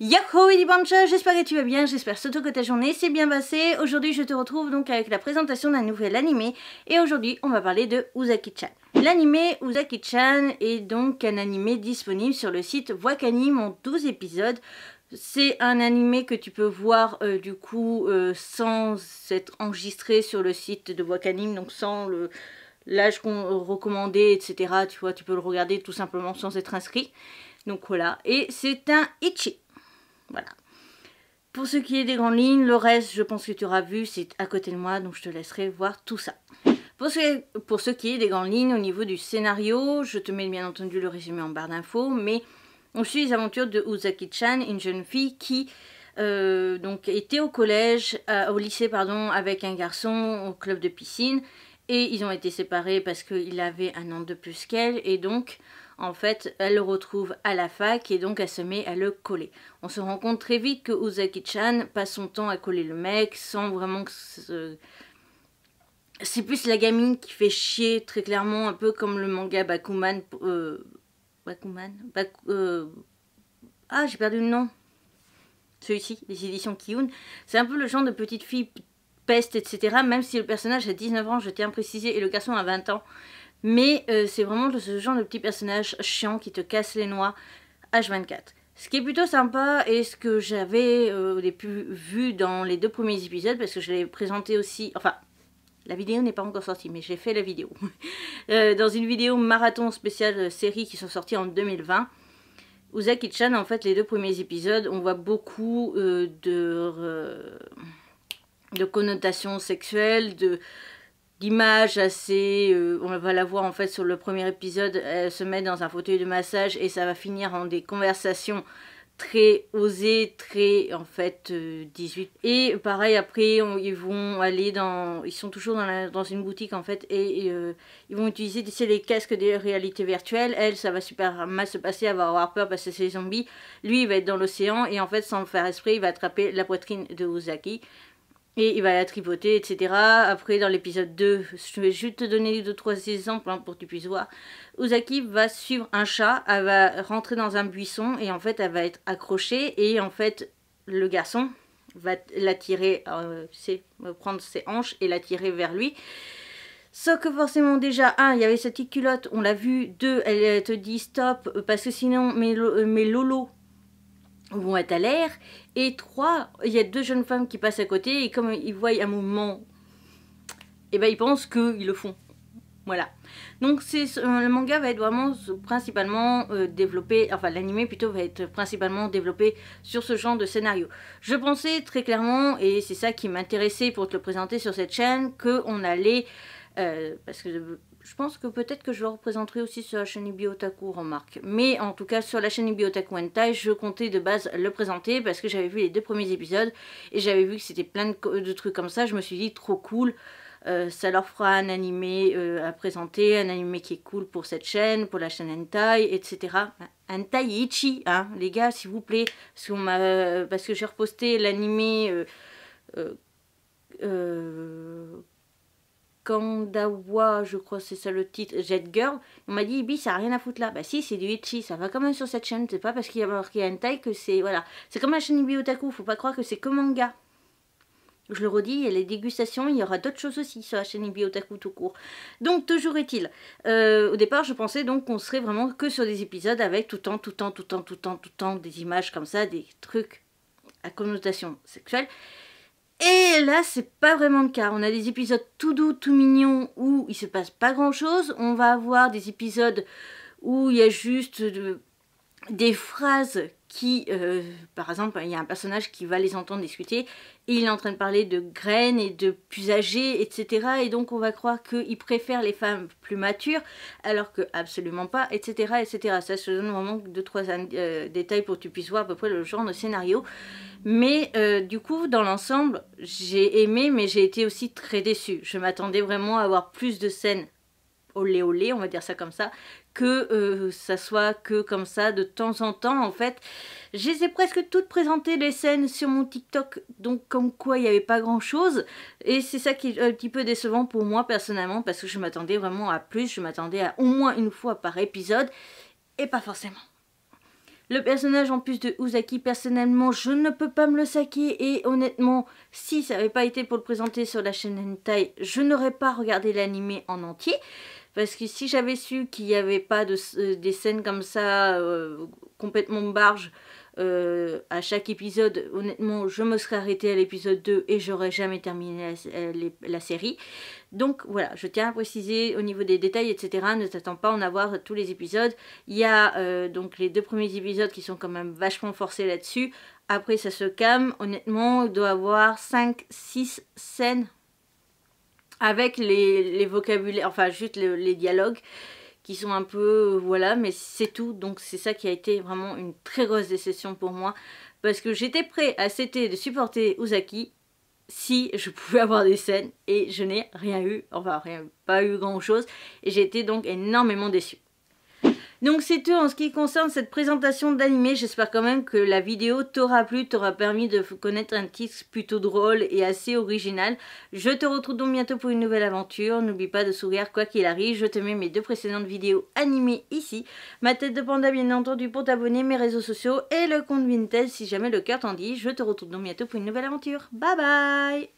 Yahoo Edi Bancha, j'espère que tu vas bien, j'espère surtout que ta journée s'est bien passée. Aujourd'hui je te retrouve donc avec la présentation d'un nouvel animé et aujourd'hui on va parler de Uzaki-chan. L'animé Uzaki-chan est donc un animé disponible sur le site Wakanim en 12 épisodes. C'est un animé que tu peux voir euh, du coup euh, sans être enregistré sur le site de Wakanim, donc sans le, l'âge euh, recommandait, etc. Tu vois, tu peux le regarder tout simplement sans être inscrit. Donc voilà, et c'est un Ichi. Voilà. Pour ce qui est des grandes lignes, le reste, je pense que tu auras vu, c'est à côté de moi, donc je te laisserai voir tout ça. Pour ce, qui est des grandes lignes, au niveau du scénario, je te mets bien entendu le résumé en barre d'infos, mais on suit les aventures de Uzaki Chan, une jeune fille qui euh, donc était au collège, euh, au lycée pardon, avec un garçon au club de piscine, et ils ont été séparés parce qu'il avait un an de plus qu'elle, et donc en fait, elle le retrouve à la fac et donc elle se met à le coller. On se rend compte très vite que Uzaki-chan passe son temps à coller le mec sans vraiment que C'est plus la gamine qui fait chier, très clairement, un peu comme le manga Bakuman. Euh, Bakuman euh, Ah, j'ai perdu le nom. Celui-ci, les éditions Kiyun. C'est un peu le genre de petite fille peste, etc. Même si le personnage a 19 ans, je tiens à préciser, et le garçon a 20 ans. Mais euh, c'est vraiment ce genre de petit personnage chiant qui te casse les noix H24. Ce qui est plutôt sympa et ce que j'avais euh, début vu dans les deux premiers épisodes parce que je l'ai présenté aussi, enfin la vidéo n'est pas encore sortie, mais j'ai fait la vidéo. Euh, dans une vidéo marathon spéciale série qui sont sorties en 2020, Uzaki-chan, en fait, les deux premiers épisodes, on voit beaucoup de connotations sexuelles, de, image assez. Euh, on va la voir en fait sur le premier épisode. Elle se met dans un fauteuil de massage et ça va finir en des conversations très osées, très en fait 18. Euh, et pareil après ils vont aller dans, ils sont toujours dans, une boutique en fait et euh, ils vont utiliser tu les casques de réalité virtuelle. Elle ça va super mal se passer, elle va avoir peur parce que c'est les zombies. Lui il va être dans l'océan et en fait sans le faire esprit il va attraper la poitrine de Ozaki. Et il va la tripoter, etc. Après, dans l'épisode 2, je vais juste te donner deux, trois exemples hein, pour que tu puisses voir. Ozaki va suivre un chat, elle va rentrer dans un buisson et en fait, elle va être accrochée et en fait, le garçon va l'attirer, euh, c'est prendre ses hanches et la tirer vers lui. Sauf que forcément déjà, un, il y avait sa petite culotte, on l'a vu, deux, elle te dit stop, parce que sinon, mes mais Lolo, vont être à l'air. Et trois, il y a deux jeunes femmes qui passent à côté et comme ils voient un mouvement, et eh ben ils pensent qu'ils le font. Voilà. Donc c'est euh, le manga va être vraiment principalement euh, développé, enfin l'anime plutôt va être principalement développé sur ce genre de scénario. Je pensais très clairement, et c'est ça qui m'intéressait pour te le présenter sur cette chaîne, que on allait, euh, parce que je pense que peut-être que je le représenterai aussi sur la chaîne Ibiotaku, remarque. Mais en tout cas, sur la chaîne Ibiotaku Hentai, je comptais de base le présenter parce que j'avais vu les deux premiers épisodes et j'avais vu que c'était plein de, trucs comme ça. Je me suis dit, trop cool, euh, ça leur fera un animé euh, à présenter, un animé qui est cool pour cette chaîne, pour la chaîne Hentai, etc. Hentai Ichi, hein, les gars, s'il vous plaît. Parce, que j'ai reposté l'animé... Euh, euh Kandawa, je crois c'est ça le titre, Jet Girl, on m'a dit Ibi ça a rien à foutre là. Bah si c'est du itchy ça va quand même sur cette chaîne, c'est pas parce qu'il y a marqué taille que c'est... Voilà, c'est comme la chaîne Ibi Otaku, faut pas croire que c'est que manga. Je le redis, il y a les dégustations, il y aura d'autres choses aussi sur la chaîne Ibi Otaku tout court. Donc toujours est-il, euh, au départ je pensais donc qu'on serait vraiment que sur des épisodes avec tout le temps, tout le temps, tout le temps, tout le temps, tout temps des images comme ça, des trucs à connotation sexuelle. Et là, c'est pas vraiment le cas. On a des épisodes tout doux, tout mignons où il se passe pas grand chose. On va avoir des épisodes où il y a juste euh, des phrases qui, euh, par exemple, il y a un personnage qui va les entendre discuter et il est en train de parler de graines et de plus âgés, etc. Et donc on va croire qu'il préfère les femmes plus matures alors que absolument pas, etc. etc. Ça se donne vraiment deux, trois euh, détails pour que tu puisses voir à peu près le genre de scénario. Mais euh, du coup, dans l'ensemble, j'ai aimé, mais j'ai été aussi très déçue. Je m'attendais vraiment à avoir plus de scènes au olé, on va dire ça comme ça, que euh, ça soit que comme ça de temps en temps en fait. j'ai ai presque toutes présenté les scènes sur mon TikTok donc comme quoi il n'y avait pas grand chose et c'est ça qui est un petit peu décevant pour moi personnellement parce que je m'attendais vraiment à plus, je m'attendais à au moins une fois par épisode et pas forcément. Le personnage en plus de Uzaki, personnellement, je ne peux pas me le saquer et honnêtement, si ça n'avait pas été pour le présenter sur la chaîne Hentai, je n'aurais pas regardé l'anime en entier. Parce que si j'avais su qu'il n'y avait pas de, euh, des scènes comme ça euh, complètement barge euh, à chaque épisode, honnêtement, je me serais arrêtée à l'épisode 2 et j'aurais jamais terminé la, série. Donc voilà, je tiens à préciser au niveau des détails, etc. Ne t'attends pas à en avoir tous les épisodes. Il y a donc les deux premiers épisodes qui sont quand même vachement forcés là-dessus. Après, ça se calme. Honnêtement, il doit y avoir 5, 6 scènes avec les, vocabulaires, enfin juste les dialogues qui sont un peu, voilà, mais c'est tout. Donc c'est ça qui a été vraiment une très grosse déception pour moi, parce que j'étais prêt à c'était de supporter Uzaki si je pouvais avoir des scènes, et je n'ai rien eu, enfin rien, pas eu grand chose, et j'ai été donc énormément déçue. Donc c'est tout en ce qui concerne cette présentation d'animé. J'espère quand même que la vidéo t'aura plu, t'aura permis de connaître un titre plutôt drôle et assez original. Je te retrouve donc bientôt pour une nouvelle aventure. N'oublie pas de sourire quoi qu'il arrive. Je te mets mes deux précédentes vidéos animées ici. Ma tête de panda bien entendu pour t'abonner, mes réseaux sociaux et le compte Vinted si jamais le cœur t'en dit. Je te retrouve donc bientôt pour une nouvelle aventure. Bye bye